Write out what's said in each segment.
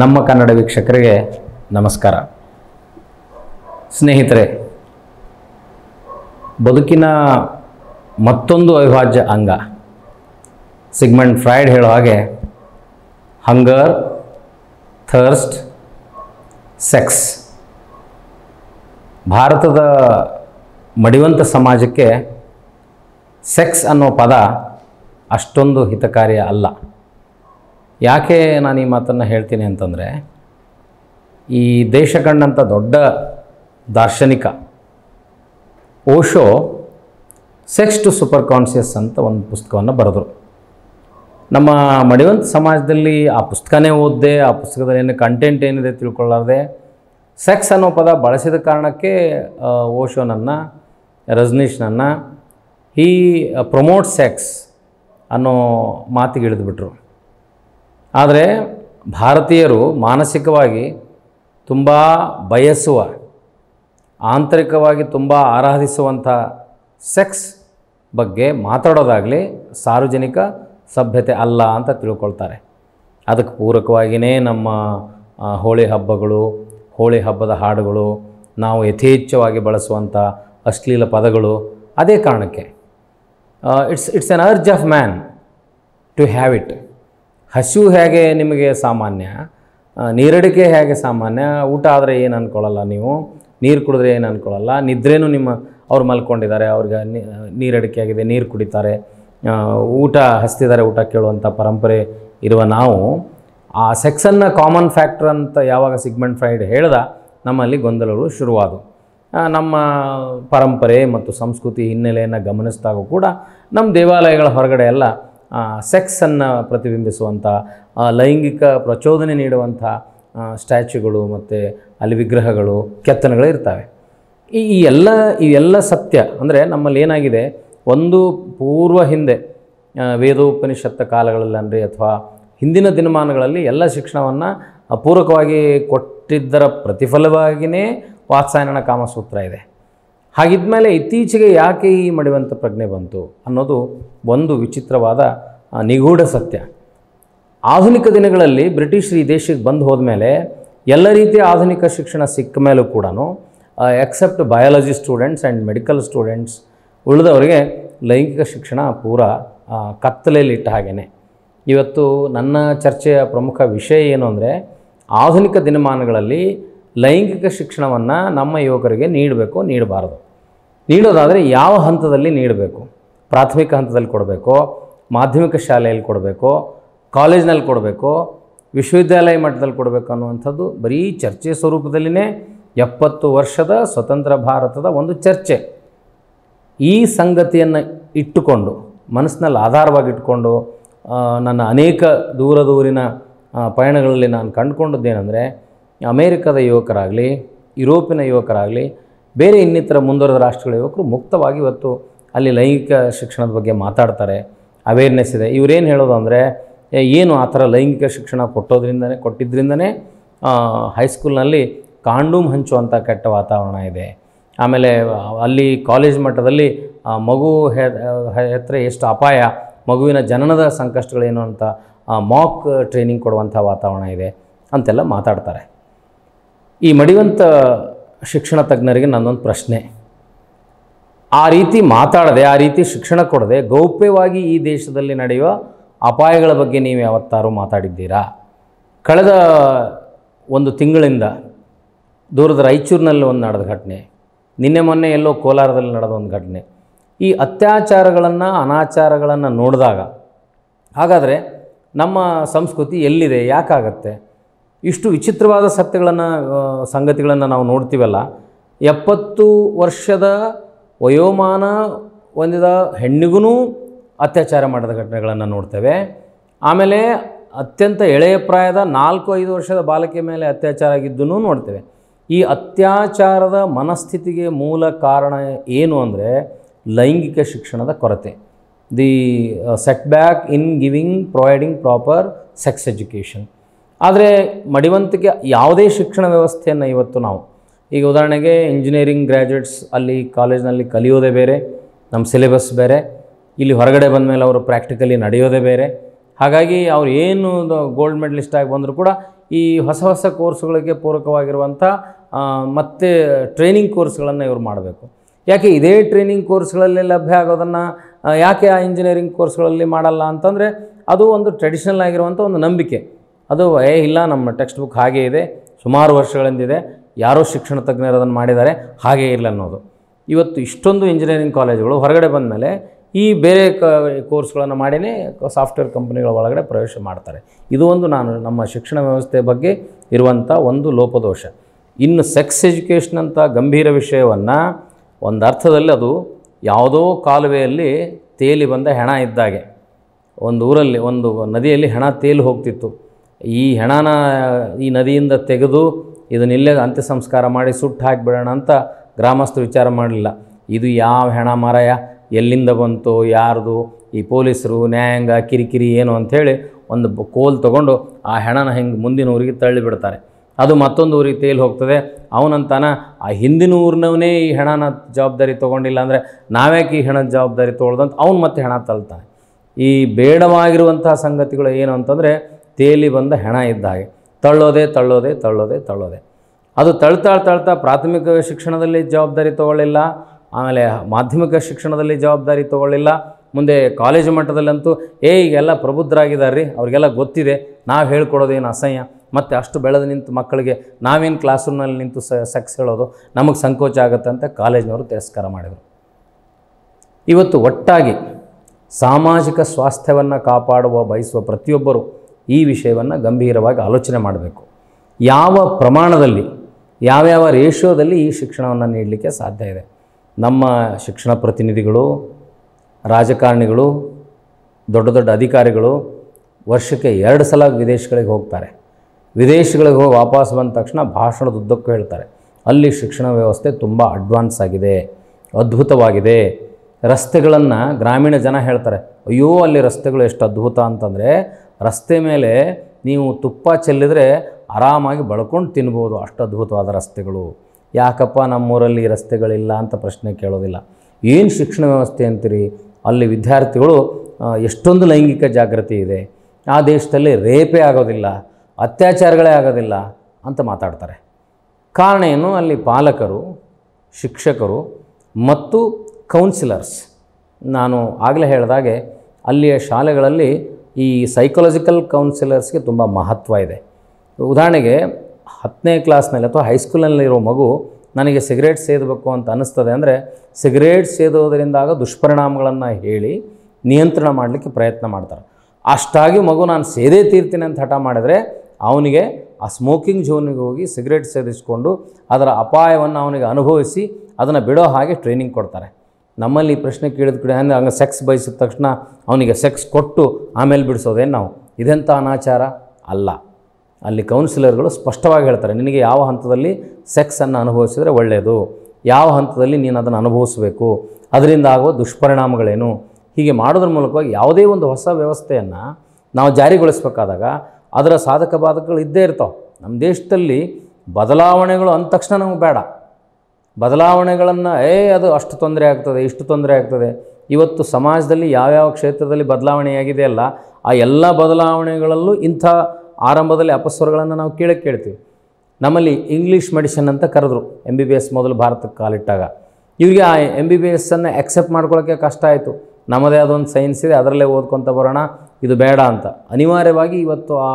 ನಮ್ಮ ಕನ್ನಡ ವೀಕ್ಷಕರಿಗೆ ನಮಸ್ಕಾರ ಸ್ನೇಹಿತರೆ ಬದುಕಿನ ಮತ್ತೊಂದು ಅವಿಭಾಜ್ಯ ಅಂಗ ಸಿಗ್ಮೆಂಟ್ ಫ್ರೈಡ್ ಹೇಳೋ ಹಾಗೆ ಹಂಗರ್ ಥರ್ಸ್ಟ್ ಸೆಕ್ಸ್ ಭಾರತದ ಮಡಿವಂತ ಸಮಾಜಕ್ಕೆ ಸೆಕ್ಸ್ ಅನ್ನೋ ಪದ ಅಷ್ಟೊಂದು ಹಿತಕಾರಿಯ ಅಲ್ಲ ಯಾಕೆ ನಾನು ಈ ಮಾತನ್ನು ಹೇಳ್ತೀನಿ ಅಂತಂದರೆ ಈ ದೇಶ ಕಂಡಂಥ ದೊಡ್ಡ ದಾರ್ಶನಿಕ Osho sex to super conscious ಅಂತ ಒಂದು ಪುಸ್ತಕವನ್ನು ಬರೆದರು ನಮ್ಮ ಮಡಿವಂತ ಸಮಾಜದಲ್ಲಿ ಆ ಪುಸ್ತಕನೇ ಓದಿದೆ ಆ ಪುಸ್ತಕದಲ್ಲಿ ಏನು ಕಂಟೆಂಟ್ ಏನಿದೆ ತಿಳ್ಕೊಳ್ಳಾರದೆ ಸೆಕ್ಸ್ ಅನ್ನೋ ಪದ ಬಳಸಿದ ಕಾರಣಕ್ಕೆ ಓಶೋನನ್ನು ರಜನೀಶ್ನನ್ನು ಈ ಪ್ರಮೋಟ್ ಸೆಕ್ಸ್ ಅನ್ನೋ ಮಾತಿಗೆ ಇಳಿದುಬಿಟ್ರು ಆದರೆ ಭಾರತೀಯರು ಮಾನಸಿಕವಾಗಿ ತುಂಬ ಬಯಸುವ ಆಂತರಿಕವಾಗಿ ತುಂಬ ಆರಾಧಿಸುವಂಥ ಸೆಕ್ಸ್ ಬಗ್ಗೆ ಮಾತಾಡೋದಾಗಲಿ ಸಾರ್ವಜನಿಕ ಸಭ್ಯತೆ ಅಲ್ಲ ಅಂತ ತಿಳ್ಕೊಳ್ತಾರೆ ಅದಕ್ಕೆ ಪೂರಕವಾಗಿಯೇ ನಮ್ಮ ಹೋಳಿ ಹಬ್ಬಗಳು ಹೋಳಿ ಹಬ್ಬದ ಹಾಡುಗಳು ನಾವು ಯಥೇಚ್ಛವಾಗಿ ಬಳಸುವಂಥ ಅಶ್ಲೀಲ ಪದಗಳು ಅದೇ ಕಾರಣಕ್ಕೆ it's it's an urge of man to have it ಹಸಿವು ಹೇಗೆ ನಿಮಗೆ ಸಾಮಾನ್ಯ ನೀರಡಿಕೆ ಹೇಗೆ ಸಾಮಾನ್ಯ ಊಟ ಆದರೆ ಏನು ಅಂದ್ಕೊಳ್ಳಲ್ಲ ನೀವು ನೀರು ಕುಡಿದ್ರೆ ಏನು ಅಂದ್ಕೊಳ್ಳಲ್ಲ ನಿದ್ರೇನೂ ನಿಮ್ಮ ಅವ್ರು ಮಲ್ಕೊಂಡಿದ್ದಾರೆ ಅವ್ರಿಗೆ ನೀರಡಿಕೆ ಆಗಿದೆ ನೀರು ಕುಡಿತಾರೆ ಊಟ ಹಸ್ತಿದ್ದಾರೆ ಊಟ ಕೇಳುವಂಥ ಪರಂಪರೆ ಇರುವ ನಾವು ಆ ಸೆಕ್ಸನ್ನ ಕಾಮನ್ ಫ್ಯಾಕ್ಟ್ರ್ ಅಂತ ಯಾವಾಗ ಸಿಗ್ಮೆಂಟ್ ಫ್ರೈಡ್ ಹೇಳ್ದ ನಮ್ಮಲ್ಲಿ ಗೊಂದಲಗಳು ಶುರುವಾದವು ನಮ್ಮ ಪರಂಪರೆ ಮತ್ತು ಸಂಸ್ಕೃತಿ ಹಿನ್ನೆಲೆಯನ್ನು ಗಮನಿಸಿದಾಗೂ ಕೂಡ ನಮ್ಮ ದೇವಾಲಯಗಳ ಹೊರಗಡೆ ಎಲ್ಲ ಸೆಕ್ಸನ್ನು ಪ್ರತಿಬಿಂಬಿಸುವಂಥ ಲೈಂಗಿಕ ಪ್ರಚೋದನೆ ನೀಡುವಂಥ ಸ್ಟ್ಯಾಚ್ಯುಗಳು ಮತ್ತು ಅಲ್ಲಿ ವಿಗ್ರಹಗಳು ಕೆತ್ತನೆಗಳು ಇರ್ತವೆ ಈ ಈ ಎಲ್ಲ ಸತ್ಯ ಅಂದರೆ ನಮ್ಮಲ್ಲಿ ಏನಾಗಿದೆ ಒಂದು ಪೂರ್ವ ಹಿಂದೆ ವೇದೋಪನಿಷತ್ತ ಅಂದರೆ ಅಥವಾ ಹಿಂದಿನ ದಿನಮಾನಗಳಲ್ಲಿ ಎಲ್ಲ ಶಿಕ್ಷಣವನ್ನು ಪೂರಕವಾಗಿ ಕೊಟ್ಟಿದ್ದರ ಪ್ರತಿಫಲವಾಗಿಯೇ ವಾತ್ಸಾಯನ ಕಾಮಸೂತ್ರ ಇದೆ ಹಾಗಿದ್ಮೇಲೆ ಇತ್ತೀಚೆಗೆ ಯಾಕೆ ಈ ಮಡಿವಂತ ಪ್ರಜ್ಞೆ ಬಂತು ಅನ್ನೋದು ಒಂದು ವಿಚಿತ್ರವಾದ ನಿಗೂಢ ಸತ್ಯ ಆಧುನಿಕ ದಿನಗಳಲ್ಲಿ ಬ್ರಿಟಿಷರು ಈ ದೇಶಕ್ಕೆ ಬಂದು ಮೇಲೆ ಎಲ್ಲ ರೀತಿಯ ಆಧುನಿಕ ಶಿಕ್ಷಣ ಸಿಕ್ಕ ಮೇಲೂ ಕೂಡ except biology students and medical students ಉಳಿದವರಿಗೆ ಲೈಂಗಿಕ ಶಿಕ್ಷಣ ಪೂರ ಕತ್ತಲೆಯಲ್ಲಿಟ್ಟ ಹಾಗೆಯೇ ಇವತ್ತು ನನ್ನ ಚರ್ಚೆಯ ಪ್ರಮುಖ ವಿಷಯ ಏನು ಅಂದರೆ ಆಧುನಿಕ ದಿನಮಾನಗಳಲ್ಲಿ ಲೈಂಗಿಕ ಶಿಕ್ಷಣವನ್ನು ನಮ್ಮ ಯುವಕರಿಗೆ ನೀಡಬೇಕು ನೀಡಬಾರದು ನೀಡೋದಾದರೆ ಯಾವ ಹಂತದಲ್ಲಿ ನೀಡಬೇಕು ಪ್ರಾಥಮಿಕ ಹಂತದಲ್ಲಿ ಕೊಡಬೇಕು ಮಾಧ್ಯಮಿಕ ಶಾಲೆಯಲ್ಲಿ ಕೊಡಬೇಕು ಕಾಲೇಜ್ನಲ್ಲಿ ಕೊಡಬೇಕು ವಿಶ್ವವಿದ್ಯಾಲಯ ಮಟ್ಟದಲ್ಲಿ ಕೊಡಬೇಕು ಅನ್ನುವಂಥದ್ದು ಬರೀ ಚರ್ಚೆ ಸ್ವರೂಪದಲ್ಲಿನೇ ಎಪ್ಪತ್ತು ವರ್ಷದ ಸ್ವತಂತ್ರ ಭಾರತದ ಒಂದು ಚರ್ಚೆ ಈ ಸಂಗತಿಯನ್ನು ಇಟ್ಟುಕೊಂಡು ಮನಸ್ಸಿನಲ್ಲಿ ಆಧಾರವಾಗಿಟ್ಟುಕೊಂಡು ನನ್ನ ಅನೇಕ ದೂರ ದೂರಿನ ಪಯಣಗಳಲ್ಲಿ ನಾನು ಕಂಡುಕೊಂಡದ್ದೇನೆಂದರೆ ಅಮೇರಿಕದ ಯುವಕರಾಗಲಿ ಯುರೋಪಿನ ಯುವಕರಾಗಲಿ ಬೇರೆ ಇನ್ನಿತರ ಮುಂದುವರೆದ ರಾಷ್ಟ್ರಗಳ ಯುವಕರು ಮುಕ್ತವಾಗಿ ಇವತ್ತು ಅಲ್ಲಿ ಲೈಂಗಿಕ ಶಿಕ್ಷಣದ ಬಗ್ಗೆ ಮಾತಾಡ್ತಾರೆ ಅವೇರ್ನೆಸ್ ಇದೆ ಇವರೇನು ಹೇಳೋದು ಅಂದರೆ ಏನು ಆ ಥರ ಲೈಂಗಿಕ ಶಿಕ್ಷಣ ಕೊಟ್ಟೋದ್ರಿಂದನೇ ಕೊಟ್ಟಿದ್ದರಿಂದನೇ ಹೈಸ್ಕೂಲ್ನಲ್ಲಿ ಕಾಂಡೂಮ್ ಹಂಚುವಂಥ ಕೆಟ್ಟ ವಾತಾವರಣ ಇದೆ ಆಮೇಲೆ ಅಲ್ಲಿ ಕಾಲೇಜ್ ಮಟ್ಟದಲ್ಲಿ ಮಗು ಹತ್ರ ಎಷ್ಟು ಅಪಾಯ ಮಗುವಿನ ಜನನದ ಸಂಕಷ್ಟಗಳೇನು ಅಂತ ಮಾಕ್ ಟ್ರೈನಿಂಗ್ ಕೊಡುವಂಥ ವಾತಾವರಣ ಇದೆ ಅಂತೆಲ್ಲ ಮಾತಾಡ್ತಾರೆ ಈ ಮಡಿವಂತ ಶಿಕ್ಷಣ ತಜ್ಞರಿಗೆ ನನ್ನೊಂದು ಪ್ರಶ್ನೆ ಆ ರೀತಿ ಮಾತಾಡದೆ ಆ ರೀತಿ ಶಿಕ್ಷಣ ಕೊಡದೆ ಗೌಪ್ಯವಾಗಿ ಈ ದೇಶದಲ್ಲಿ ನಡೆಯುವ ಅಪಾಯಗಳ ಬಗ್ಗೆ ನೀವು ಯಾವತ್ತಾರು ಮಾತಾಡಿದ್ದೀರಾ ಕಳೆದ ಒಂದು ತಿಂಗಳಿಂದ ದೂರದ ರಾಯಚೂರಿನಲ್ಲಿ ಒಂದು ನಡೆದ ಘಟನೆ ನಿನ್ನೆ ಮೊನ್ನೆ ಎಲ್ಲೋ ಕೋಲಾರದಲ್ಲಿ ನಡೆದ ಒಂದು ಘಟನೆ ಈ ಅತ್ಯಾಚಾರಗಳನ್ನು ಅನಾಚಾರಗಳನ್ನು ನೋಡಿದಾಗ ಹಾಗಾದರೆ ನಮ್ಮ ಸಂಸ್ಕೃತಿ ಎಲ್ಲಿದೆ ಯಾಕಾಗತ್ತೆ ಇಷ್ಟು ವಿಚಿತ್ರವಾದ ಸತ್ಯಗಳನ್ನು ಸಂಗತಿಗಳನ್ನು ನಾವು ನೋಡ್ತೀವಲ್ಲ ಎಪ್ಪತ್ತು ವರ್ಷದ ವಯೋಮಾನ ಹೊಂದಿದ ಹೆಣ್ಣಿಗೂ ಅತ್ಯಾಚಾರ ಮಾಡಿದ ಘಟನೆಗಳನ್ನು ನೋಡ್ತೇವೆ ಆಮೇಲೆ ಅತ್ಯಂತ ಎಳೆಯ ಪ್ರಾಯದ ನಾಲ್ಕು ಐದು ವರ್ಷದ ಬಾಲಕಿಯ ಮೇಲೆ ಅತ್ಯಾಚಾರ ಆಗಿದ್ದನ್ನು ನೋಡ್ತೇವೆ ಈ ಅತ್ಯಾಚಾರದ ಮನಸ್ಥಿತಿಗೆ ಮೂಲ ಕಾರಣ ಏನು ಅಂದರೆ ಲೈಂಗಿಕ ಶಿಕ್ಷಣದ ಕೊರತೆ the setback in giving providing proper sex education ಆದರೆ ಮಡಿವಂತಿಕೆ ಯಾವುದೇ ಶಿಕ್ಷಣ ವ್ಯವಸ್ಥೆಯನ್ನು ಇವತ್ತು ನಾವು ಈಗ ಉದಾಹರಣೆಗೆ ಇಂಜಿನಿಯರಿಂಗ್ ಗ್ರ್ಯಾಜುಯೇಟ್ಸ್ ಅಲ್ಲಿ ಕಾಲೇಜ್ನಲ್ಲಿ ಕಲಿಯೋದೇ ಬೇರೆ ನಮ್ಮ ಸಿಲೆಬಸ್ ಬೇರೆ ಇಲ್ಲಿ ಹೊರಗಡೆ ಬಂದ ಮೇಲೆ ಅವರು ಪ್ರಾಕ್ಟಿಕಲಿ ನಡೆಯೋದೇ ಬೇರೆ ಹಾಗಾಗಿ ಅವ್ರು ಏನು ಗೋಲ್ಡ್ ಮೆಡಲಿಸ್ಟ್ ಆಗಿ ಬಂದರೂ ಕೂಡ ಈ ಹೊಸ ಹೊಸ ಕೋರ್ಸ್ಗಳಿಗೆ ಪೂರಕವಾಗಿರುವಂಥ ಮತ್ತೆ ಟ್ರೈನಿಂಗ್ ಕೋರ್ಸ್ಗಳನ್ನು ಇವರು ಮಾಡಬೇಕು ಯಾಕೆ ಇದೇ ಟ್ರೈನಿಂಗ್ ಕೋರ್ಸ್ಗಳಲ್ಲಿ ಲಭ್ಯ ಆಗೋದನ್ನು ಯಾಕೆ ಆ ಇಂಜಿನಿಯರಿಂಗ್ ಕೋರ್ಸ್ಗಳಲ್ಲಿ ಮಾಡಲ್ಲ ಅಂತಂದರೆ ಅದು ಒಂದು ಟ್ರೆಡಿಷನಲ್ ಆಗಿರುವಂಥ ಒಂದು ನಂಬಿಕೆ ಅದು ಏ ಇಲ್ಲ ನಮ್ಮ ಟೆಕ್ಸ್ಟ್ ಬುಕ್ ಹಾಗೇ ಇದೆ ಸುಮಾರು ವರ್ಷಗಳಿಂದಿದೆ ಯಾರೋ ಶಿಕ್ಷಣ ತಜ್ಞರು ಅದನ್ನು ಮಾಡಿದ್ದಾರೆ ಹಾಗೇ ಇರಲಿಲ್ಲ ಅನ್ನೋದು ಇವತ್ತು ಇಷ್ಟೊಂದು ಇಂಜಿನಿಯರಿಂಗ್ ಕಾಲೇಜುಗಳು ಹೊರಗಡೆ ಬಂದ ಮೇಲೆ ಈ ಬೇರೆ ಕ ಕೋರ್ಸ್ಗಳನ್ನು ಮಾಡಿನೇ ಸಾಫ್ಟ್ವೇರ್ ಕಂಪ್ನಿಗಳ ಒಳಗಡೆ ಪ್ರವೇಶ ಮಾಡ್ತಾರೆ ಇದು ಒಂದು ನಾನು ನಮ್ಮ ಶಿಕ್ಷಣ ವ್ಯವಸ್ಥೆ ಬಗ್ಗೆ ಇರುವಂಥ ಒಂದು ಲೋಪದೋಷ ಇನ್ನು ಸೆಕ್ಸ್ ಎಜುಕೇಷನ್ ಅಂತ ಗಂಭೀರ ವಿಷಯವನ್ನು ಒಂದು ಅರ್ಥದಲ್ಲಿ ಅದು ಯಾವುದೋ ಕಾಲುವೆಯಲ್ಲಿ ತೇಲಿ ಬಂದ ಹೆಣ ಇದ್ದಾಗೆ ಒಂದು ಊರಲ್ಲಿ ಒಂದು ನದಿಯಲ್ಲಿ ಹೆಣ ತೇಲಿ ಹೋಗ್ತಿತ್ತು ಈ ಹೆಣನ ಈ ನದಿಯಿಂದ ತೆಗೆದು ಇದನ್ನ ಇಲ್ಲೇ ಅಂತ್ಯ ಸಂಸ್ಕಾರ ಮಾಡಿ ಸುಟ್ಟು ಹಾಕಿಬಿಡೋಣ ಅಂತ ಗ್ರಾಮಸ್ಥರು ವಿಚಾರ ಮಾಡಲಿಲ್ಲ ಇದು ಯಾವ ಹೆಣ ಮಾರಾಯ ಎಲ್ಲಿಂದ ಬಂತು ಯಾರ್ದು ಈ ಪೊಲೀಸರು ನ್ಯಾಯಾಂಗ ಕಿರಿಕಿರಿ ಏನು ಅಂಥೇಳಿ ಒಂದು ಕೋಲ್ ತಗೊಂಡು ಆ ಹೆಣನ ಹೆಂಗೆ ಮುಂದಿನ ಊರಿಗೆ ತಳ್ಳಿಬಿಡ್ತಾರೆ ಅದು ಮತ್ತೊಂದು ಊರಿಗೆ ತೇಲಿ ಹೋಗ್ತದೆ ಅವನಂತಾನ ಆ ಹಿಂದಿನ ಊರಿನವನೇ ಈ ಹೆಣನ ಜವಾಬ್ದಾರಿ ತೊಗೊಂಡಿಲ್ಲ ಅಂದರೆ ನಾವ್ಯಾಕೆ ಈ ಹೆಣದ ಜವಾಬ್ದಾರಿ ತೊಗೊಳ್ದಂತ ಅವ್ನು ಮತ್ತೆ ಹೆಣ ತಳ್ತಾನೆ ಈ ಬೇಡವಾಗಿರುವಂಥ ಸಂಗತಿಗಳು ಏನು ಅಂತಂದರೆ ತೇಲಿ ಬಂದ ಹೆಣ ಇದ್ದ ಹಾಗೆ ತಳ್ಳೋದೆ ತಳ್ಳೋದೆ ತಳ್ಳೋದೆ ತಳ್ಳೋದೆ ಅದು ತಳ್ತಾ ತಳ್ತಾ ಪ್ರಾಥಮಿಕ ಶಿಕ್ಷಣದಲ್ಲಿ ಜವಾಬ್ದಾರಿ ತೊಗೊಳ್ಳಿಲ್ಲ ಆಮೇಲೆ ಮಾಧ್ಯಮಿಕ ಶಿಕ್ಷಣದಲ್ಲಿ ಜವಾಬ್ದಾರಿ ತೊಗೊಳ್ಳಿಲ್ಲ ಮುಂದೆ ಕಾಲೇಜು ಮಟ್ಟದಲ್ಲಂತೂ ಏ ಈಗೆಲ್ಲ ಪ್ರಬುದ್ಧರಾಗಿದ್ದಾರೆ ರೀ ಅವ್ರಿಗೆಲ್ಲ ಗೊತ್ತಿದೆ ನಾವು ಹೇಳ್ಕೊಡೋದೇನು ಅಸಹ್ಯ ಮತ್ತು ಅಷ್ಟು ಬೆಳೆದು ನಿಂತು ಮಕ್ಕಳಿಗೆ ನಾವೇನು ಕ್ಲಾಸ್ ರೂಮ್ನಲ್ಲಿ ನಿಂತು ಸೆಕ್ಸ್ ಹೇಳೋದು ನಮಗೆ ಸಂಕೋಚ ಆಗುತ್ತೆ ಅಂತ ಕಾಲೇಜಿನವರು ತಿರಸ್ಕಾರ ಮಾಡಿದರು ಇವತ್ತು ಒಟ್ಟಾಗಿ ಸಾಮಾಜಿಕ ಸ್ವಾಸ್ಥ್ಯವನ್ನು ಕಾಪಾಡುವ ಬಯಸುವ ಪ್ರತಿಯೊಬ್ಬರು ಈ ವಿಷಯವನ್ನು ಗಂಭೀರವಾಗಿ ಆಲೋಚನೆ ಮಾಡಬೇಕು ಯಾವ ಪ್ರಮಾಣದಲ್ಲಿ ಯಾವ್ಯಾವ ರೇಷಿಯೋದಲ್ಲಿ ಈ ಶಿಕ್ಷಣವನ್ನು ನೀಡಲಿಕ್ಕೆ ಸಾಧ್ಯ ಇದೆ ನಮ್ಮ ಶಿಕ್ಷಣ ಪ್ರತಿನಿಧಿಗಳು ರಾಜಕಾರಣಿಗಳು ದೊಡ್ಡ ದೊಡ್ಡ ಅಧಿಕಾರಿಗಳು ವರ್ಷಕ್ಕೆ ಎರಡು ಸಲ ವಿದೇಶಗಳಿಗೆ ಹೋಗ್ತಾರೆ ವಿದೇಶಗಳಿಗೆ ಹೋಗಿ ವಾಪಸ್ ಬಂದ ತಕ್ಷಣ ಭಾಷಣದ ಉದ್ದಕ್ಕೂ ಹೇಳ್ತಾರೆ ಅಲ್ಲಿ ಶಿಕ್ಷಣ ವ್ಯವಸ್ಥೆ ತುಂಬ ಅಡ್ವಾನ್ಸ್ ಆಗಿದೆ ಅದ್ಭುತವಾಗಿದೆ ರಸ್ತೆಗಳನ್ನು ಗ್ರಾಮೀಣ ಜನ ಹೇಳ್ತಾರೆ ಅಯ್ಯೋ ಅಲ್ಲಿ ರಸ್ತೆಗಳು ಎಷ್ಟು ಅದ್ಭುತ ಅಂತಂದರೆ ರಸ್ತೆ ಮೇಲೆ ನೀವು ತುಪ್ಪ ಚೆಲ್ಲಿದರೆ ಆರಾಮಾಗಿ ಬಳ್ಕೊಂಡು ತಿನ್ಬೋದು ಅಷ್ಟು ಅದ್ಭುತವಾದ ರಸ್ತೆಗಳು ಯಾಕಪ್ಪ ನಮ್ಮೂರಲ್ಲಿ ರಸ್ತೆಗಳಿಲ್ಲ ಅಂತ ಪ್ರಶ್ನೆ ಕೇಳೋದಿಲ್ಲ ಏನು ಶಿಕ್ಷಣ ವ್ಯವಸ್ಥೆ ಅಂತೀರಿ ಅಲ್ಲಿ ವಿದ್ಯಾರ್ಥಿಗಳು ಎಷ್ಟೊಂದು ಲೈಂಗಿಕ ಜಾಗೃತಿ ಇದೆ ಆ ದೇಶದಲ್ಲಿ ರೇಪೇ ಆಗೋದಿಲ್ಲ ಅತ್ಯಾಚಾರಗಳೇ ಆಗೋದಿಲ್ಲ ಅಂತ ಮಾತಾಡ್ತಾರೆ ಕಾರಣ ಏನು ಅಲ್ಲಿ ಪಾಲಕರು ಶಿಕ್ಷಕರು ಮತ್ತು ಕೌನ್ಸಿಲರ್ಸ್ ನಾನು ಆಗಲೇ ಹೇಳಿದಾಗೆ ಅಲ್ಲಿಯ ಶಾಲೆಗಳಲ್ಲಿ ಈ ಸೈಕಾಲಜಿಕಲ್ ಕೌನ್ಸಿಲರ್ಸ್ಗೆ ತುಂಬ ಮಹತ್ವ ಇದೆ ಉದಾಹರಣೆಗೆ ಹತ್ತನೇ ಕ್ಲಾಸ್ನಲ್ಲಿ ಅಥವಾ ಹೈಸ್ಕೂಲಲ್ಲಿರೋ ಮಗು ನನಗೆ ಸಿಗರೇಟ್ ಸೇದಬೇಕು ಅಂತ ಅನ್ನಿಸ್ತದೆ ಅಂದರೆ ಸಿಗರೇಟ್ ಸೇದೋದರಿಂದಾಗ ದುಷ್ಪರಿಣಾಮಗಳನ್ನು ಹೇಳಿ ನಿಯಂತ್ರಣ ಮಾಡಲಿಕ್ಕೆ ಪ್ರಯತ್ನ ಮಾಡ್ತಾರೆ ಅಷ್ಟಾಗಿ ಮಗು ನಾನು ಸೇದೇ ತೀರ್ತೀನಿ ಅಂತ ಹಠ ಮಾಡಿದರೆ ಅವನಿಗೆ ಆ ಸ್ಮೋಕಿಂಗ್ ಝೋನಿಗೆ ಹೋಗಿ ಸಿಗರೇಟ್ ಸೇದಿಸಿಕೊಂಡು ಅದರ ಅಪಾಯವನ್ನು ಅವನಿಗೆ ಅನುಭವಿಸಿ ಅದನ್ನು ಬಿಡೋ ಹಾಗೆ ಟ್ರೈನಿಂಗ್ ಕೊಡ್ತಾರೆ ನಮ್ಮಲ್ಲಿ ಪ್ರಶ್ನೆ ಕೇಳಿದ ಕಡೆ ಅಂದರೆ ಹಂಗೆ ಸೆಕ್ಸ್ ಬಯಸಿದ ತಕ್ಷಣ ಅವನಿಗೆ ಸೆಕ್ಸ್ ಕೊಟ್ಟು ಆಮೇಲೆ ಬಿಡಿಸೋದೇನು ನಾವು ಇದೆಂಥ ಅನಾಚಾರ ಅಲ್ಲ ಅಲ್ಲಿ ಕೌನ್ಸಿಲರ್ಗಳು ಸ್ಪಷ್ಟವಾಗಿ ಹೇಳ್ತಾರೆ ನಿನಗೆ ಯಾವ ಹಂತದಲ್ಲಿ ಸೆಕ್ಸನ್ನು ಅನುಭವಿಸಿದರೆ ಒಳ್ಳೆಯದು ಯಾವ ಹಂತದಲ್ಲಿ ನೀನು ಅದನ್ನು ಅನುಭವಿಸಬೇಕು ಅದರಿಂದ ಆಗುವ ದುಷ್ಪರಿಣಾಮಗಳೇನು ಹೀಗೆ ಮಾಡೋದ್ರ ಮೂಲಕವಾಗಿ ಯಾವುದೇ ಒಂದು ಹೊಸ ವ್ಯವಸ್ಥೆಯನ್ನು ನಾವು ಜಾರಿಗೊಳಿಸಬೇಕಾದಾಗ ಅದರ ಸಾಧಕ ಬಾಧಕಗಳು ಇದ್ದೇ ಇರ್ತಾವೆ ನಮ್ಮ ದೇಶದಲ್ಲಿ ಬದಲಾವಣೆಗಳು ಅಂದ ತಕ್ಷಣ ನಮಗೆ ಬೇಡ ಬದಲಾವಣೆಗಳನ್ನು ಏ ಅದು ಅಷ್ಟು ತೊಂದರೆ ಆಗ್ತದೆ ಇಷ್ಟು ತೊಂದರೆ ಆಗ್ತದೆ ಇವತ್ತು ಸಮಾಜದಲ್ಲಿ ಯಾವ್ಯಾವ ಕ್ಷೇತ್ರದಲ್ಲಿ ಬದಲಾವಣೆಯಾಗಿದೆ ಅಲ್ಲ ಆ ಎಲ್ಲ ಬದಲಾವಣೆಗಳಲ್ಲೂ ಇಂಥ ಆರಂಭದಲ್ಲಿ ಅಪಸ್ವರಗಳನ್ನು ನಾವು ಕೇಳಕ್ಕೆ ಕೇಳ್ತೀವಿ ನಮ್ಮಲ್ಲಿ ಇಂಗ್ಲೀಷ್ ಮೆಡಿಷನ್ ಅಂತ ಕರೆದ್ರು ಎಮ್ ಬಿ ಬಿ ಎಸ್ ಮೊದಲು ಭಾರತಕ್ಕೆ ಕಾಲಿಟ್ಟಾಗ ಇವರಿಗೆ ಆ ಎಮ್ ಬಿ ಬಿ ಎಸ್ಸನ್ನು ಆಕ್ಸೆಪ್ಟ್ ಮಾಡ್ಕೊಳ್ಳೋಕ್ಕೆ ಕಷ್ಟ ಆಯಿತು ನಮ್ಮದೇ ಅದೊಂದು ಸೈನ್ಸ್ ಇದೆ ಅದರಲ್ಲೇ ಓದ್ಕೊತ ಬರೋಣ ಇದು ಬೇಡ ಅಂತ ಅನಿವಾರ್ಯವಾಗಿ ಇವತ್ತು ಆ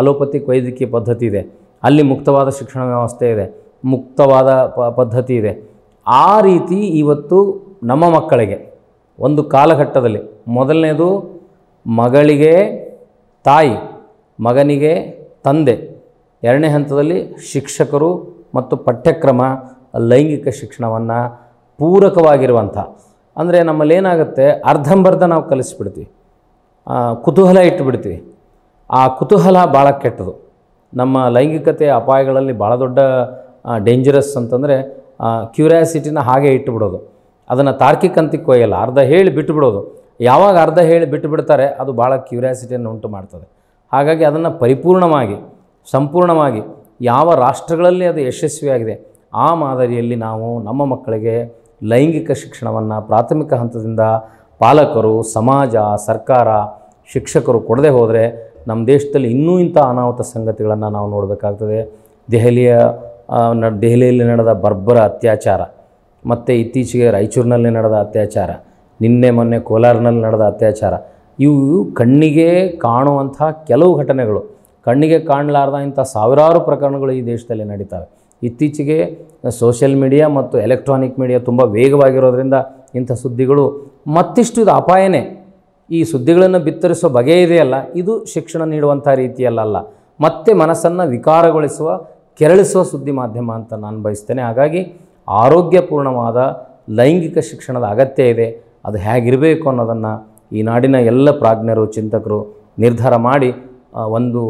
ಅಲೋಪತಿಕ್ ವೈದ್ಯಕೀಯ ಪದ್ಧತಿ ಇದೆ ಅಲ್ಲಿ ಮುಕ್ತವಾದ ಶಿಕ್ಷಣ ವ್ಯವಸ್ಥೆ ಇದೆ ಮುಕ್ತವಾದ ಪದ್ಧತಿ ಇದೆ ಆ ರೀತಿ ಇವತ್ತು ನಮ್ಮ ಮಕ್ಕಳಿಗೆ ಒಂದು ಕಾಲಘಟ್ಟದಲ್ಲಿ ಮೊದಲನೇದು ಮಗಳಿಗೆ ತಾಯಿ ಮಗನಿಗೆ ತಂದೆ ಎರಡನೇ ಹಂತದಲ್ಲಿ ಶಿಕ್ಷಕರು ಮತ್ತು ಪಠ್ಯಕ್ರಮ ಲೈಂಗಿಕ ಶಿಕ್ಷಣವನ್ನು ಪೂರಕವಾಗಿರುವಂಥ ಅಂದರೆ ನಮ್ಮಲ್ಲಿ ಏನಾಗುತ್ತೆ ಅರ್ಧಂಬರ್ಧ ನಾವು ಕಲಿಸ್ಬಿಡ್ತೀವಿ ಕುತೂಹಲ ಇಟ್ಟುಬಿಡ್ತೀವಿ ಆ ಕುತೂಹಲ ಭಾಳ ಕೆಟ್ಟದು ನಮ್ಮ ಲೈಂಗಿಕತೆಯ ಅಪಾಯಗಳಲ್ಲಿ ಭಾಳ ದೊಡ್ಡ ಡೇಂಜರಸ್ ಅಂತಂದರೆ ಕ್ಯೂರಿಯಾಸಿಟಿನ ಹಾಗೆ ಇಟ್ಟುಬಿಡೋದು ಅದನ್ನು ತಾರ್ಕಿಕ ಅಂತಿಗೆ ಅರ್ಧ ಹೇಳಿ ಬಿಟ್ಟುಬಿಡೋದು ಯಾವಾಗ ಅರ್ಧ ಹೇಳಿ ಬಿಟ್ಟುಬಿಡ್ತಾರೆ ಅದು ಭಾಳ ಕ್ಯೂರಿಯಾಸಿಟಿಯನ್ನು ಉಂಟು ಮಾಡ್ತದೆ ಹಾಗಾಗಿ ಅದನ್ನು ಪರಿಪೂರ್ಣವಾಗಿ ಸಂಪೂರ್ಣವಾಗಿ ಯಾವ ರಾಷ್ಟ್ರಗಳಲ್ಲಿ ಅದು ಯಶಸ್ವಿಯಾಗಿದೆ ಆ ಮಾದರಿಯಲ್ಲಿ ನಾವು ನಮ್ಮ ಮಕ್ಕಳಿಗೆ ಲೈಂಗಿಕ ಶಿಕ್ಷಣವನ್ನು ಪ್ರಾಥಮಿಕ ಹಂತದಿಂದ ಪಾಲಕರು ಸಮಾಜ ಸರ್ಕಾರ ಶಿಕ್ಷಕರು ಕೊಡದೆ ಹೋದರೆ ನಮ್ಮ ದೇಶದಲ್ಲಿ ಇನ್ನೂ ಇಂಥ ಅನಾಹುತ ಸಂಗತಿಗಳನ್ನು ನಾವು ನೋಡಬೇಕಾಗ್ತದೆ ದೆಹಲಿಯ ದೆಹಲಿಯಲ್ಲಿ ನಡೆದ ಬರ್ಬರ ಅತ್ಯಾಚಾರ ಮತ್ತು ಇತ್ತೀಚೆಗೆ ರಾಯಚೂರಿನಲ್ಲಿ ನಡೆದ ಅತ್ಯಾಚಾರ ನಿನ್ನೆ ಮೊನ್ನೆ ಕೋಲಾರನಲ್ಲಿ ನಡೆದ ಅತ್ಯಾಚಾರ ಇವು ಕಣ್ಣಿಗೆ ಕಾಣುವಂಥ ಕೆಲವು ಘಟನೆಗಳು ಕಣ್ಣಿಗೆ ಕಾಣಲಾರ್ದ ಇಂಥ ಸಾವಿರಾರು ಪ್ರಕರಣಗಳು ಈ ದೇಶದಲ್ಲಿ ನಡೀತವೆ ಇತ್ತೀಚೆಗೆ ಸೋಷಿಯಲ್ ಮೀಡಿಯಾ ಮತ್ತು ಎಲೆಕ್ಟ್ರಾನಿಕ್ ಮೀಡಿಯಾ ತುಂಬ ವೇಗವಾಗಿರೋದ್ರಿಂದ ಇಂಥ ಸುದ್ದಿಗಳು ಮತ್ತಿಷ್ಟು ಇದು ಅಪಾಯನೇ ಈ ಸುದ್ದಿಗಳನ್ನು ಬಿತ್ತರಿಸೋ ಬಗೆ ಇದು ಶಿಕ್ಷಣ ನೀಡುವಂಥ ರೀತಿಯಲ್ಲ ಮತ್ತೆ ಮನಸ್ಸನ್ನು ವಿಕಾರಗೊಳಿಸುವ ಕೆರಳಿಸುವ ಸುದ್ದಿ ಮಾಧ್ಯಮ ಅಂತ ನಾನು ಬಯಸ್ತೇನೆ ಹಾಗಾಗಿ ಆರೋಗ್ಯಪೂರ್ಣವಾದ ಲೈಂಗಿಕ ಶಿಕ್ಷಣದ ಅಗತ್ಯ ಇದೆ ಅದು ಹೇಗಿರಬೇಕು ಅನ್ನೋದನ್ನು ಈ ನಾಡಿನ ಎಲ್ಲ ಪ್ರಾಜ್ಞರು ಚಿಂತಕರು ನಿರ್ಧಾರ ಮಾಡಿ ಒಂದು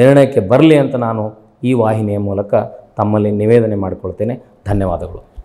ನಿರ್ಣಯಕ್ಕೆ ಬರಲಿ ಅಂತ ನಾನು ಈ ವಾಹಿನಿಯ ಮೂಲಕ ತಮ್ಮಲ್ಲಿ ನಿವೇದನೆ ಮಾಡಿಕೊಳ್ತೇನೆ ಧನ್ಯವಾದಗಳು